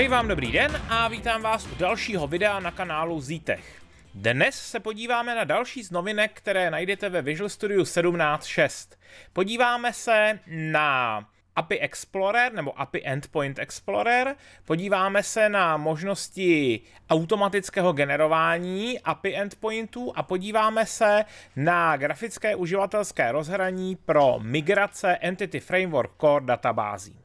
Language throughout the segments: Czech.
Přeji vám dobrý den a vítám vás u dalšího videa na kanálu Zítech. Dnes se podíváme na další z novinek, které najdete ve Visual Studio 17.6. Podíváme se na API Explorer nebo API Endpoint Explorer. Podíváme se na možnosti automatického generování API endpointů a podíváme se na grafické uživatelské rozhraní pro migrace Entity Framework Core databází.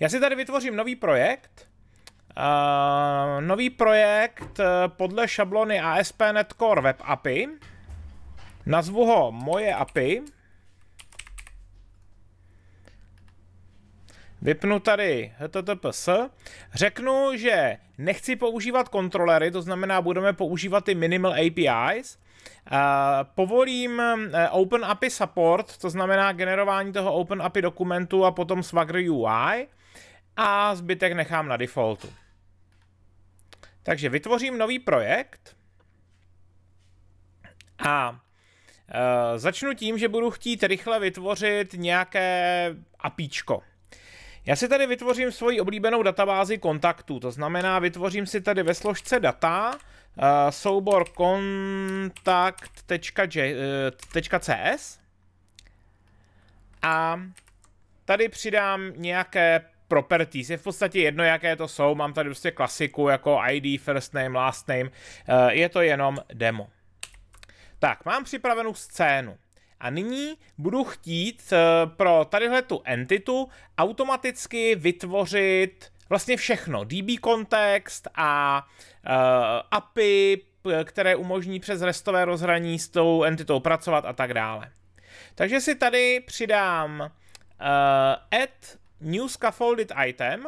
Já si tady vytvořím nový projekt. Uh, nový projekt eh, podle šablony ASP.NET Core Web API. Nazvu ho Moje API. Vypnu tady HTTPS, řeknu, že nechci používat kontrolery, to znamená, budeme používat ty minimal APIs. Povolím eh, Open API support, to znamená generování toho Open API dokumentu a potom Swagger UI a zbytek nechám na defaultu. Takže vytvořím nový projekt a e, začnu tím, že budu chtít rychle vytvořit nějaké APIčko. Já si tady vytvořím svoji oblíbenou databázi kontaktů, to znamená, vytvořím si tady ve složce data uh, soubor kontakt.cs eh, a tady přidám nějaké properties. Je v podstatě jedno, jaké to jsou. Mám tady prostě klasiku jako ID, first name, last name. Eh, je to jenom demo. Tak, mám připravenou scénu. A nyní budu chtít eh, pro tadyhle tu entitu automaticky vytvořit vlastně všechno. DB kontext a uh, eh, API, které umožní přes restové rozhraní s tou entitou pracovat a tak dále. Takže si tady přidám uh, add New Scaffolded Item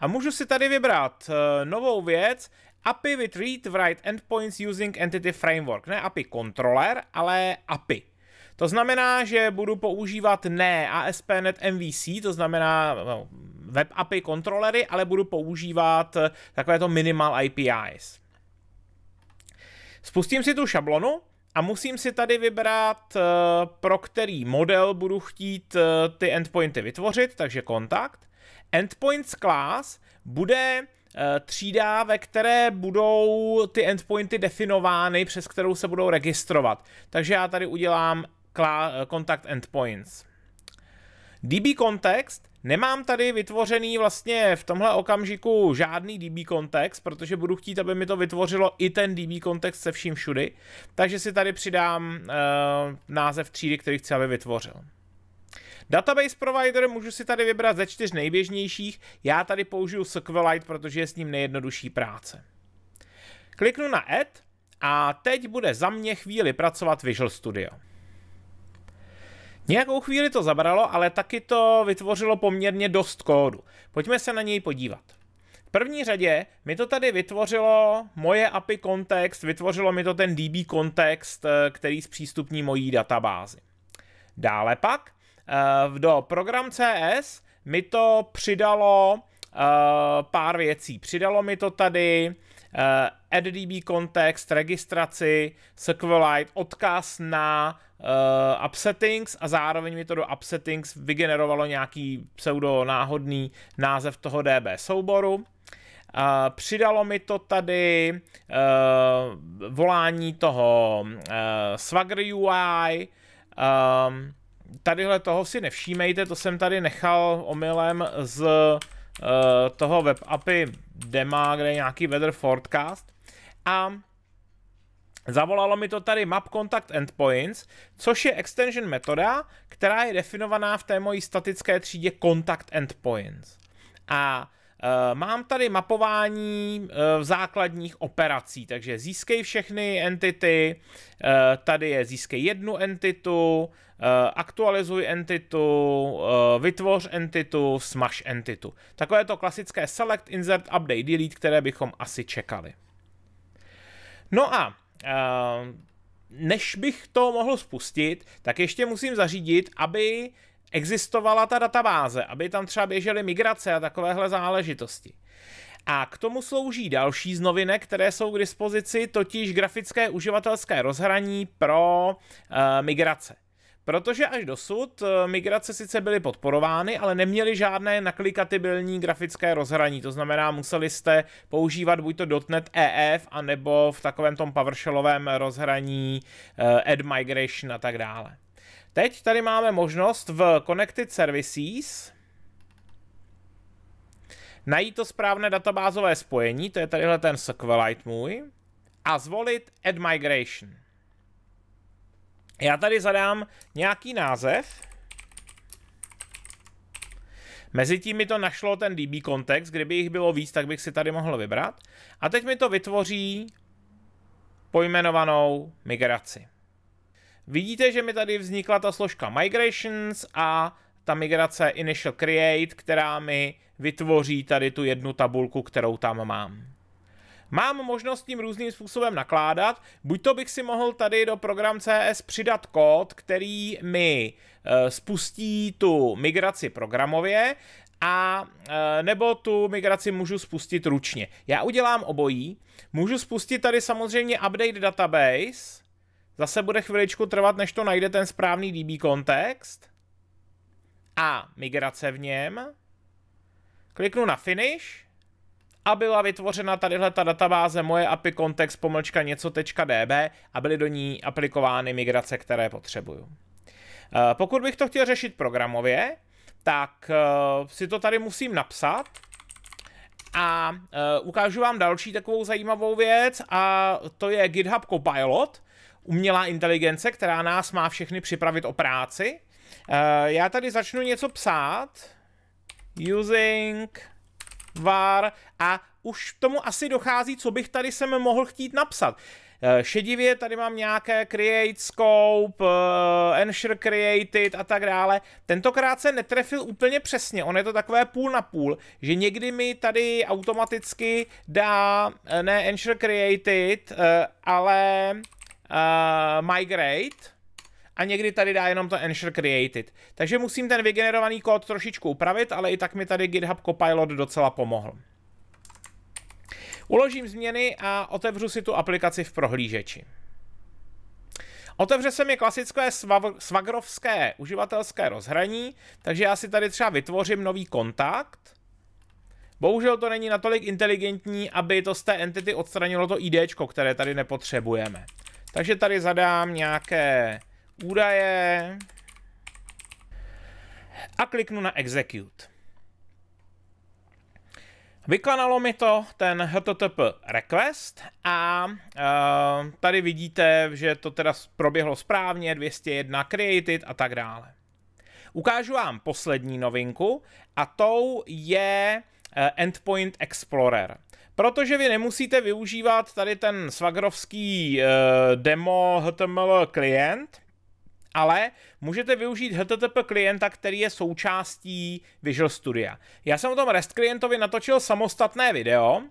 a můžu si tady vybrat uh, novou věc API with read write endpoints using entity framework. Ne API controller, ale API. To znamená, že budu používat ne ASP.NET MVC, to znamená no, web API kontrolery, ale budu používat eh, takovéto minimal APIs. Spustím si tu šablonu a musím si tady vybrat, eh, pro který model budu chtít eh, ty endpointy vytvořit, takže kontakt. Endpoints class bude eh, třída, ve které budou ty endpointy definovány, přes kterou se budou registrovat. Takže já tady udělám kontakt endpoints. DB context Nemám tady vytvořený vlastně v tomhle okamžiku žádný DB kontext, protože budu chtít, aby mi to vytvořilo i ten DB kontext se vším všudy, takže si tady přidám uh, název třídy, který chci, aby vytvořil. Database provider můžu si tady vybrat ze čtyř nejběžnějších, já tady použiju SQLite, protože je s ním nejjednodušší práce. Kliknu na Add a teď bude za mě chvíli pracovat Visual Studio. Nějakou chvíli to zabralo, ale taky to vytvořilo poměrně dost kódu. Pojďme se na něj podívat. V první řadě mi to tady vytvořilo moje API kontext, vytvořilo mi to ten DB kontext, eh, který zpřístupní mojí databázi. Dále pak eh, do program CS mi to přidalo eh, pár věcí. Přidalo mi to tady AddDB kontext, registraci, SQLite, odkaz na uh, eh, upsettings a zároveň mi to do upsettings vygenerovalo nějaký pseudo náhodný název toho DB souboru. A uh, eh, přidalo mi to tady uh, volání toho uh, Swagger UI. Uh, ehm, tadyhle toho si nevšímejte, to jsem tady nechal omylem z uh, toho web appy Dema, kde je nějaký weather forecast. A Zavolalo mi to tady Map Contact Endpoints, což je extension metoda, která je definovaná v té mojí statické třídě Contact Endpoints. A e, mám tady mapování v e, základních operací, takže získej všechny entity, e, tady je získej jednu entitu, e, aktualizuj entitu, e, vytvoř entitu, smash entitu. Takové to klasické select, insert, update, delete, které bychom asi čekali. No a Ehm, než bych to mohl spustit, tak ještě musím zařídit, aby existovala ta databáze, aby tam třeba běžely migrace a takovéhle záležitosti. A k tomu slouží další z novinek, které jsou k dispozici, totiž grafické uživatelské rozhraní pro e, migrace. Protože až dosud eh, migrace sice byly podporovány, ale neměly žádné naklikatibilní grafické rozhraní, to znamená museli jste používat buď to .NET EF, anebo v takovém tom PowerShellovém rozhraní eh, Ad migration a tak dále. Teď tady máme možnost v Connected Services najít to správné databázové spojení, to je tadyhle ten SQLite můj, a zvolit Add Migration. Já tady zadám nějaký název. Mezitím mi to našlo ten DB kontext, kdyby jich bylo víc, tak bych si tady mohl vybrat. A teď mi to vytvoří pojmenovanou migraci. Vidíte, že mi tady vznikla ta složka migrations a ta migrace initial create, která mi vytvoří tady tu jednu tabulku, kterou tam mám. Mám možnost s tím různým způsobem nakládat, buď to bych si mohl tady do program CS přidat kód, který mi eh, spustí tu migraci programově, a eh, nebo tu migraci můžu spustit ručně. Já udělám obojí. Můžu spustit tady samozřejmě update database. Zase bude chviličku trvat, než to najde ten správný DB kontext. A migrace v něm. Kliknu na finish a byla vytvořena tadyhle ta databáze moje API kontext pomlčka něco.db a byly do ní aplikovány migrace, které potřebuju. Eh, pokud bych to chtěl řešit programově, tak eh, si to tady musím napsat a eh, ukážu vám další takovou zajímavou věc a to je GitHub Copilot, umělá inteligence, která nás má všechny připravit o práci. Já tady začnu něco psát using tvar a už k tomu asi dochází, co bych tady sem mohl chtít napsat. Eh, šedivě tady mám nějaké Create Scope, eh, Ensure Created a tak dále. Tentokrát se netrefil úplně přesně, on je to takové půl na půl, že někdy mi tady automaticky dá eh, ne Ensure Created, ale migrate, a někdy tady dá jenom to ensure created. Takže musím ten vygenerovaný kód trošičku upravit, ale i tak mi tady GitHub Copilot docela pomohl. Uložím změny a otevřu si tu aplikaci v prohlížeči. Otevře se mi klasické svagrovské uživatelské rozhraní, takže já si tady třeba vytvořím nový kontakt. Bohužel to není natolik inteligentní, aby to z té entity odstranilo to ID, které tady nepotřebujeme. Takže tady zadám nějaké údaje a kliknu na execute. Vykonalo mi to ten HTTP request a uh, tady vidíte, že to teda proběhlo správně, 201 created a tak dále. Ukážu vám poslední novinku a tou je eh, Endpoint Explorer. Protože vy nemusíte využívat tady ten svagrovský eh, demo HTML klient, ale můžete využít HTTP klienta, který je součástí Visual Studia. Já jsem o tom REST klientovi natočil samostatné video,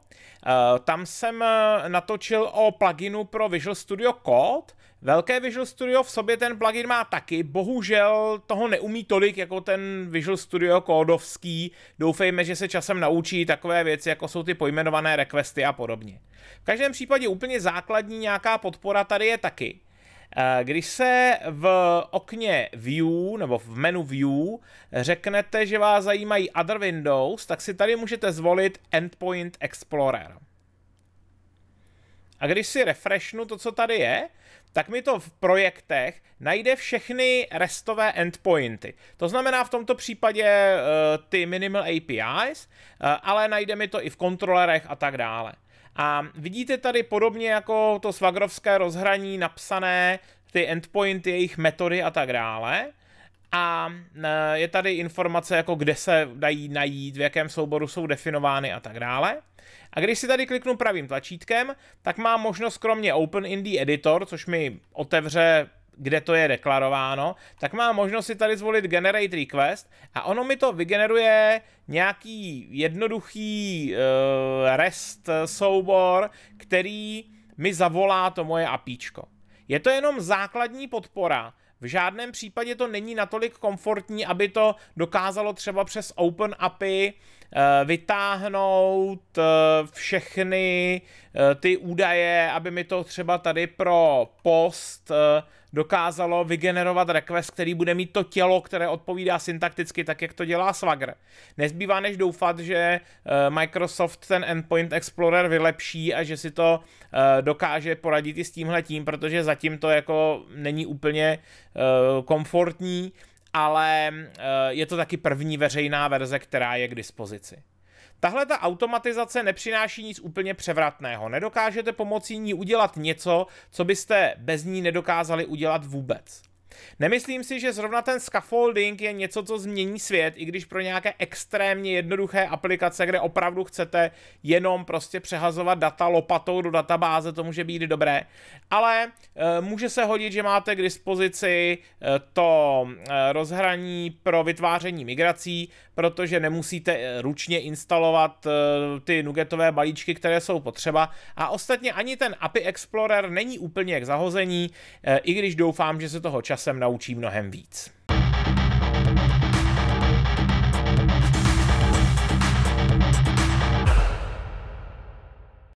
eh, tam jsem eh, natočil o pluginu pro Visual Studio Code, Velké Visual Studio v sobě ten plugin má taky, bohužel toho neumí tolik jako ten Visual Studio kódovský. Doufejme, že se časem naučí takové věci, jako jsou ty pojmenované requesty a podobně. V každém případě úplně základní nějaká podpora tady je taky. Eh, když se v okně View nebo v menu View řeknete, že vás zajímají Other Windows, tak si tady můžete zvolit Endpoint Explorer. A když si refreshnu to, co tady je, tak mi to v projektech najde všechny restové endpointy. To znamená v tomto případě uh, ty minimal APIs, uh, eh, ale najde mi to i v kontrolerech a tak dále. A vidíte tady podobně jako to svagrovské rozhraní napsané, ty endpointy, jejich metody a tak dále. A e, je tady informace, jako kde se dají najít, v jakém souboru jsou definovány a tak dále. A když si tady kliknu pravým tlačítkem, tak mám možnost kromě Open Indie Editor, což mi otevře kde to je deklarováno, tak má možnost si tady zvolit Generate Request a ono mi to vygeneruje nějaký jednoduchý uh, REST soubor, který mi zavolá to moje APIčko. Je to jenom základní podpora, v žádném případě to není natolik komfortní, aby to dokázalo třeba přes Open API eh, vytáhnout eh, všechny ty údaje, aby mi to třeba tady pro post dokázalo vygenerovat request, který bude mít to tělo, které odpovídá syntakticky tak, jak to dělá Swagger. Nezbývá než doufat, že eh, Microsoft ten Endpoint Explorer vylepší a že si to eh, dokáže poradit i s tímhle tím, protože zatím to jako není úplně eh, komfortní, ale je to taky první veřejná verze, která je k dispozici. Tahle ta automatizace nepřináší nic úplně převratného. Nedokážete pomocí ní udělat něco, co byste bez ní nedokázali udělat vůbec. Nemyslím si, že zrovna ten scaffolding je něco, co změní svět, i když pro nějaké extrémně jednoduché aplikace, kde opravdu chcete jenom prostě přehazovat data lopatou do databáze, to může být dobré. Ale e, může se hodit, že máte k dispozici e, to e, rozhraní pro vytváření migrací, protože nemusíte ručně instalovat ty nugetové balíčky, které jsou potřeba. A ostatně ani ten API Explorer není úplně k zahození, i když doufám, že se toho čas časem naučí mnohem víc.